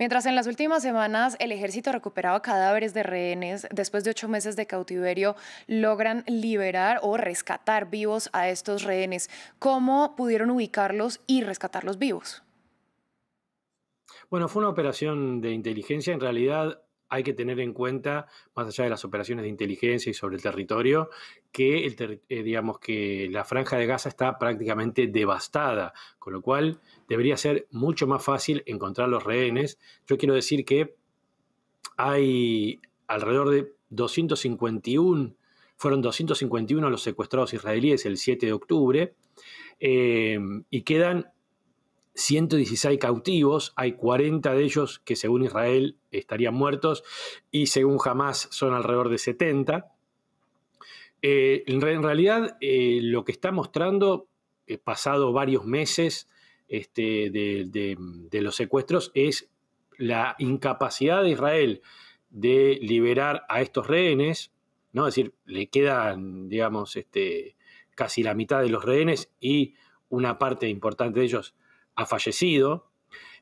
Mientras en las últimas semanas el ejército recuperaba cadáveres de rehenes, después de ocho meses de cautiverio logran liberar o rescatar vivos a estos rehenes. ¿Cómo pudieron ubicarlos y rescatarlos vivos? Bueno, fue una operación de inteligencia. En realidad, hay que tener en cuenta, más allá de las operaciones de inteligencia y sobre el territorio, que, eh, digamos, que la franja de Gaza está prácticamente devastada, con lo cual debería ser mucho más fácil encontrar los rehenes. Yo quiero decir que hay alrededor de 251, fueron 251 los secuestrados israelíes el 7 de octubre, eh, y quedan 116 cautivos, hay 40 de ellos que según Israel estarían muertos y según Hamas son alrededor de 70. Eh, en realidad eh, lo que está mostrando, eh, pasado varios meses este, de, los secuestros, es la incapacidad de Israel de liberar a estos rehenes, ¿no? Es decir, le quedan, digamos, este, casi la mitad de los rehenes y una parte importante de ellos ha fallecido,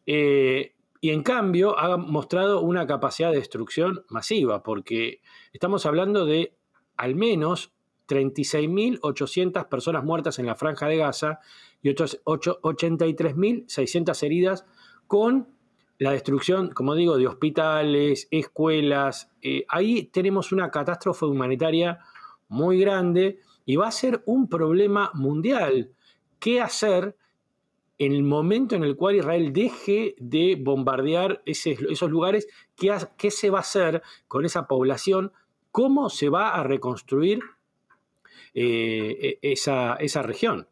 eh, y en cambio ha mostrado una capacidad de destrucción masiva, porque estamos hablando de al menos 36.800 personas muertas en la franja de Gaza y 83.600 heridas con la destrucción, como digo, de hospitales, escuelas. Eh, ahí tenemos una catástrofe humanitaria muy grande y va a ser un problema mundial. ¿Qué hacer en el momento en el cual Israel deje de bombardear esos lugares, ¿qué, se va a hacer con esa población? ¿Cómo se va a reconstruir eh, e, esa región?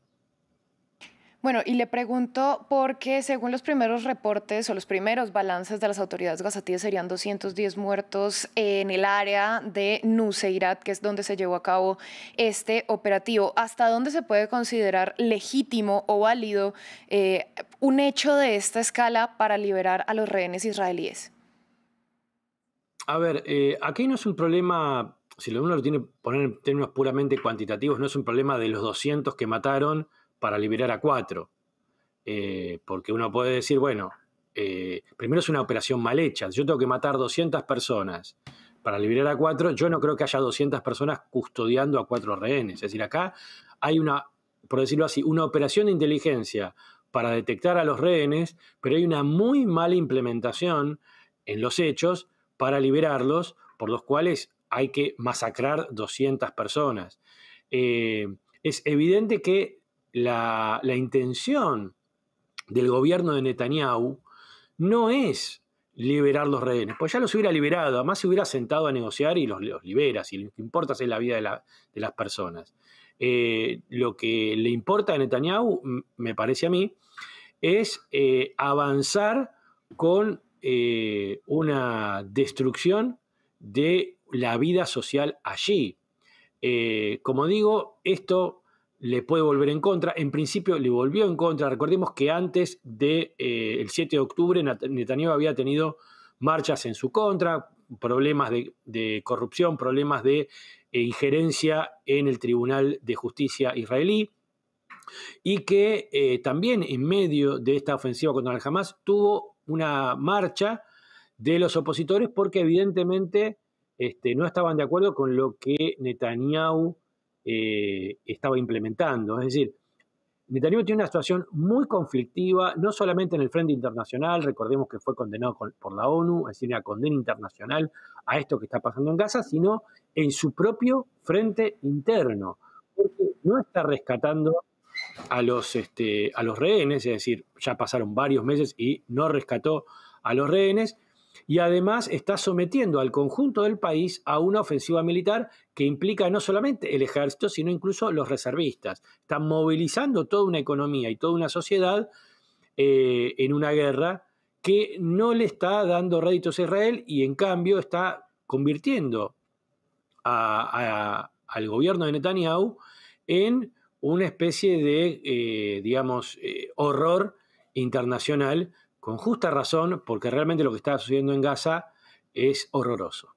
Bueno, y le pregunto porque según los primeros reportes o los primeros balances de las autoridades gazatíes serían 210 muertos en el área de Nuseirat, que es donde se llevó a cabo este operativo. ¿Hasta dónde se puede considerar legítimo o válido eh, un hecho de esta escala para liberar a los rehenes israelíes? A ver, eh, aquí no es un problema, si lo uno lo tiene poner en términos puramente cuantitativos, no es un problema de los 200 que mataron para liberar a cuatro. Eh, porque uno puede decir, bueno, eh, primero es una operación mal hecha. Yo tengo que matar 200 personas para liberar a cuatro. Yo no creo que haya 200 personas custodiando a cuatro rehenes. Es decir, acá hay una, por decirlo así, una operación de inteligencia para detectar a los rehenes, pero hay una muy mala implementación en los hechos para liberarlos, por los cuales hay que masacrar 200 personas. Eh, es evidente que la, intención del gobierno de Netanyahu no es liberar los rehenes, pues ya los hubiera liberado, además se hubiera sentado a negociar y los, los libera, si lo que importa es la vida de, las personas. Eh, lo que le importa a Netanyahu, me parece a mí, es eh, avanzar con eh, una destrucción de la vida social allí. como digo, esto le puede volver en contra. En principio le volvió en contra. Recordemos que antes del de, 7 eh, de octubre Netanyahu había tenido marchas en su contra, problemas de, corrupción, problemas de eh, injerencia en el Tribunal de Justicia israelí. Y que eh, también en medio de esta ofensiva contra el Hamas tuvo una marcha de los opositores porque evidentemente este, no estaban de acuerdo con lo que Netanyahu eh, estaba implementando. Es decir, Netanyahu tiene una situación muy conflictiva, no solamente en el Frente Internacional, recordemos que fue condenado por la ONU, es decir, una condena internacional a esto que está pasando en Gaza, sino en su propio frente interno, porque no está rescatando a los, este, a los rehenes, es decir, ya pasaron varios meses y no rescató a los rehenes, y además está sometiendo al conjunto del país a una ofensiva militar que implica no solamente el ejército, sino incluso los reservistas. Está movilizando toda una economía y toda una sociedad eh, en una guerra que no le está dando réditos a Israel y en cambio está convirtiendo al gobierno de Netanyahu en una especie de, eh, digamos, eh, horror internacional con justa razón, porque realmente lo que está sucediendo en Gaza es horroroso.